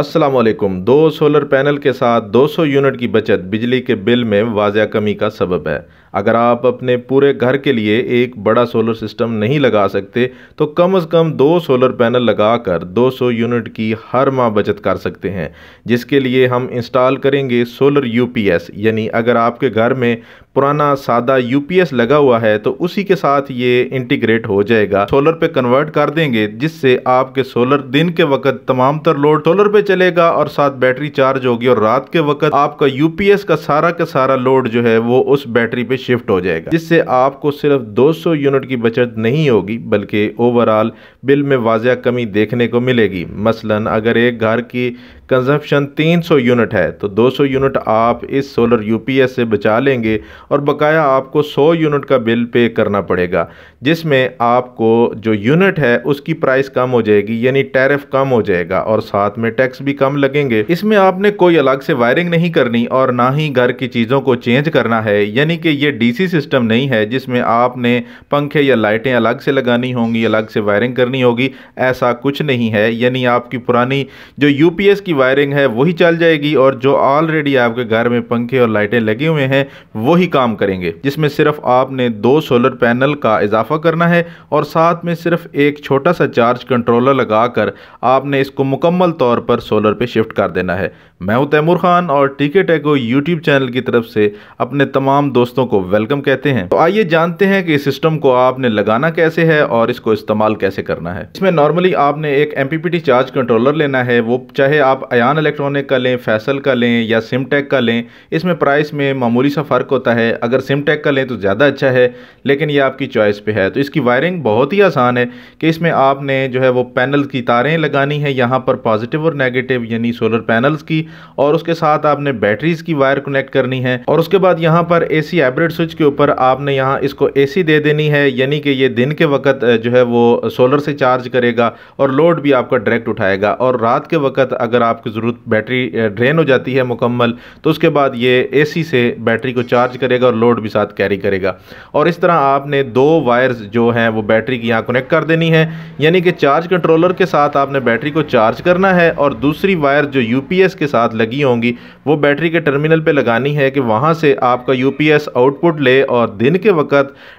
असलम दो solar panel के साथ 200 यूनिट की बचत बिजली के बिल में वाजह कमी का सबब है अगर आप अपने पूरे घर के लिए एक बड़ा सोलर सिस्टम नहीं लगा सकते तो कम से कम दो सोलर पैनल लगाकर 200 यूनिट की हर माह बचत कर सकते हैं जिसके लिए हम इंस्टॉल करेंगे सोलर यूपीएस यानी अगर आपके घर में पुराना सादा यूपीएस लगा हुआ है तो उसी के साथ ये इंटीग्रेट हो जाएगा सोलर पे कन्वर्ट कर देंगे जिससे आपके सोलर दिन के वक्त तमाम तर लोड सोलर पे चलेगा और साथ बैटरी चार्ज होगी और रात के वक्त आपका यूपीएस का सारा का सारा लोड जो है वो उस बैटरी पे शिफ्ट हो जाएगा जिससे आपको सिर्फ 200 यूनिट की बचत नहीं होगी बल्कि ओवरऑल बिल में वाजिया कमी देखने को मिलेगी मसलन अगर एक घर की कंजप्शन 300 यूनिट है तो 200 यूनिट आप इस सोलर यूपीएस से बचा लेंगे और बकाया आपको 100 यूनिट का बिल पे करना पड़ेगा जिसमें आपको जो यूनिट है उसकी प्राइस कम हो जाएगी यानी टैरिफ कम हो जाएगा और साथ में टैक्स भी कम लगेंगे इसमें आपने कोई अलग से वायरिंग नहीं करनी और ना ही घर की चीज़ों को चेंज करना है यानी कि ये डी सिस्टम नहीं है जिसमें आपने पंखे या लाइटें अलग से लगानी होंगी अलग से वायरिंग करनी होगी ऐसा कुछ नहीं है यानी आपकी पुरानी जो यूपीएस की वायरिंग है वही चल जाएगी और जो ऑलरेडी आपके घर में पंखे और लाइटें लगे हुए हैं वही काम करेंगे जिसमें सिर्फ आपने दो सोलर पैनल का इजाफा करना है और साथ में सिर्फ एक छोटा सा चार्ज कंट्रोलर लगाकर आपने इसको मुकम्मल तौर पर सोलर पे शिफ्ट कर देना है मैं हूं तैमूर खान और टीके टेको यूट्यूब चैनल की तरफ से अपने तमाम दोस्तों को वेलकम कहते हैं तो आइए जानते हैं कि इस सिस्टम को आपने लगाना कैसे है और इसको इस्तेमाल कैसे करना करना है इसमें नॉर्मली आपने एक एम चार्ज कंट्रोलर लेना है वो चाहे आप अन इलेक्ट्रॉनिक का लें फैसल का लें या सिमटेक का लें इसमें प्राइस में मामूली सा फ़र्क होता है अगर सिमटेक का लें तो ज़्यादा अच्छा है लेकिन ये आपकी चॉइस पे है तो इसकी वायरिंग बहुत ही आसान है कि इसमें आपने जो है वो पैनल की तारें लगानी है यहाँ पर पॉजिटिव और नेगेटिव यानी सोलर पैनल्स की और उसके साथ आपने बैटरीज की वायर कनेक्ट करनी है और उसके बाद यहाँ पर ए सी हाइब्रिड स्विच के ऊपर आपने यहाँ इसको ए दे देनी है यानी कि ये दिन के वक्त जो है वो सोलर से से चार्ज करेगा और लोड भी आपका डायरेक्ट उठाएगा और रात के वक्त अगर आपकी ज़रूरत बैटरी ड्रेन हो जाती है मुकम्मल तो उसके बाद ये एसी से बैटरी को चार्ज करेगा और लोड भी साथ कैरी करेगा और इस तरह आपने दो वायर्स जो हैं वो बैटरी की यहाँ कनेक्ट कर देनी है यानी कि चार्ज कंट्रोलर के साथ आपने बैटरी को चार्ज करना है और दूसरी वायर जो यू के साथ लगी होंगी वो बैटरी के टर्मिनल पर लगानी है कि वहाँ से आपका यू आउटपुट ले और दिन के वक्त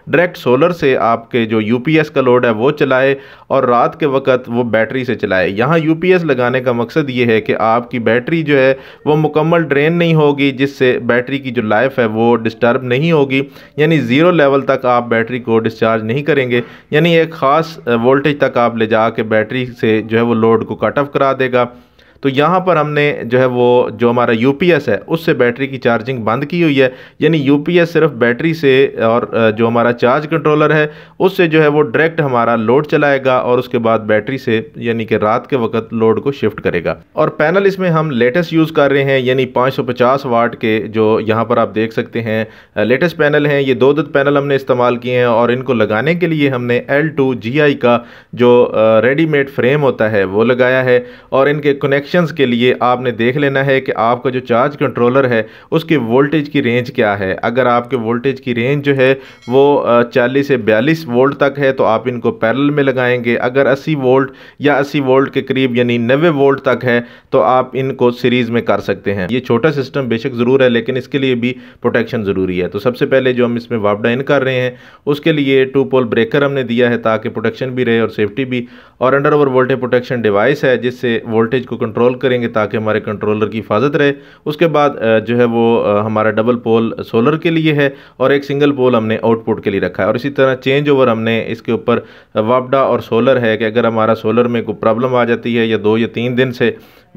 डायरेक्ट सोलर से आपके जो यू का लोड है वो चलाए और रात के वक्त वो बैटरी से चलाए यहाँ यू लगाने का मकसद ये है कि आपकी बैटरी जो है वो मुकम्मल ड्रेन नहीं होगी जिससे बैटरी की जो लाइफ है वो डिस्टर्ब नहीं होगी यानी ज़ीरो लेवल तक आप बैटरी को डिस्चार्ज नहीं करेंगे यानी एक ख़ास वोल्टेज तक आप ले जा के बैटरी से जो है वो लोड को कट ऑफ करा देगा तो यहाँ पर हमने जो है वो जो हमारा यू है उससे बैटरी की चार्जिंग बंद की हुई है यानी यू सिर्फ बैटरी से और जो हमारा चार्ज कंट्रोलर है उससे जो है वो डायरेक्ट हमारा लोड चलाएगा और उसके बाद बैटरी से यानी कि रात के वक्त लोड को शिफ्ट करेगा और पैनल इसमें हम लेटेस्ट यूज़ कर रहे हैं यानी 550 वाट के जो यहाँ पर आप देख सकते हैं लेटेस्ट पैनल हैं ये दो दो पैनल हमने इस्तेमाल किए हैं और इनको लगाने के लिए हमने एल टू का जो रेडीमेड फ्रेम होता है वो लगाया है और इनके कनेक्शन कनेक्शंस के लिए आपने देख लेना है कि आपका जो चार्ज कंट्रोलर है उसकी वोल्टेज की रेंज क्या है अगर आपके वोल्टेज की रेंज जो है वो चालीस से बयालीस वोल्ट तक है तो आप इनको पैरल में लगाएंगे अगर अस्सी वोल्ट या अस्सी वोल्ट के करीब यानी नबे वोल्ट तक है तो आप इनको सीरीज़ में कर सकते हैं ये छोटा सिस्टम बेशक ज़रूर है लेकिन इसके लिए भी प्रोटेक्शन ज़रूरी है तो सबसे पहले जो हम इसमें वापडा इन कर रहे हैं उसके लिए टू पोल ब्रेकर हमने दिया है ताकि प्रोटेक्शन भी रहे और सेफ्टी भी और under over voltage protection device है जिससे वोल्टेज को कंट्रोल कंट्रोल करेंगे ताकि हमारे कंट्रोलर की हिफाजत रहे उसके बाद जो है वो हमारा डबल पोल सोलर के लिए है और एक सिंगल पोल हमने आउटपुट के लिए रखा है और इसी तरह चेंज ओवर हमने इसके ऊपर वापडा और सोलर है कि अगर हमारा सोलर में कोई प्रॉब्लम आ जाती है या दो या तीन दिन से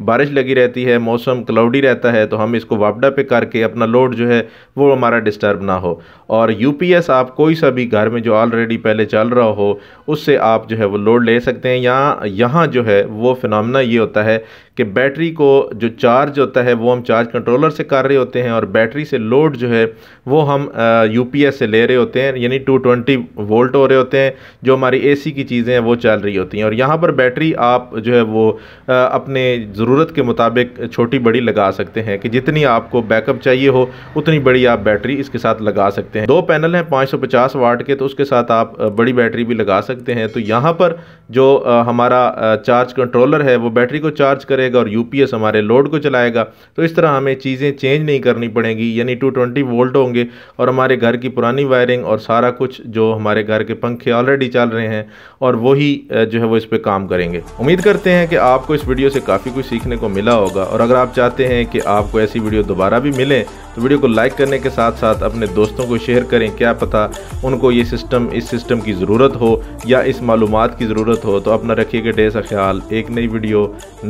बारिश लगी रहती है मौसम क्लाउडी रहता है तो हम इसको वापडा पे करके अपना लोड जो है वो हमारा डिस्टर्ब ना हो और यूपीएस आप कोई सा भी घर में जो ऑलरेडी पहले चल रहा हो उससे आप जो है वो लोड ले सकते हैं यहाँ यहाँ जो है वो फिनमना ये होता है कि बैटरी को जो चार्ज होता है वो हम चार्ज कंट्रोलर से कर रहे होते हैं और बैटरी से लोड जो है वो हम यूपीएस से ले रहे होते हैं यानी 220 वोल्ट हो रहे होते हैं जो हमारी एसी की चीज़ें हैं वो चल रही होती हैं और यहाँ पर बैटरी आप जो है वो आ, अपने ज़रूरत के मुताबिक छोटी बड़ी लगा सकते हैं कि जितनी आपको बैकअप चाहिए हो उतनी बड़ी आप बैटरी इसके साथ लगा सकते हैं दो पैनल हैं पाँच वाट के तो उसके साथ आप बड़ी बैटरी भी लगा सकते हैं तो यहाँ पर जो आ, हमारा चार्ज कंट्रोलर है वो बैटरी को चार्ज करे करेगा और यूपीएस हमारे लोड को चलाएगा तो इस तरह हमें चीज़ें चेंज नहीं करनी पड़ेंगी यानी टू ट्वेंटी वोल्ट होंगे और हमारे घर की पुरानी वायरिंग और सारा कुछ जो हमारे घर के पंखे ऑलरेडी चल रहे हैं और वही जो है वो इस पर काम करेंगे उम्मीद करते हैं कि आपको इस वीडियो से काफ़ी कुछ सीखने को मिला होगा और अगर आप चाहते हैं कि आपको ऐसी वीडियो दोबारा भी मिले तो वीडियो को लाइक करने के साथ साथ अपने दोस्तों को शेयर करें क्या पता उनको ये सिस्टम इस सिस्टम की ज़रूरत हो या इस मालूम की ज़रूरत हो तो अपना रखिएगा डे सा ख्याल एक नई वीडियो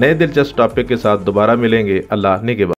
नए दिलचस्प लेटेस्ट टॉपिक के साथ दोबारा मिलेंगे अल्लाह निगेबा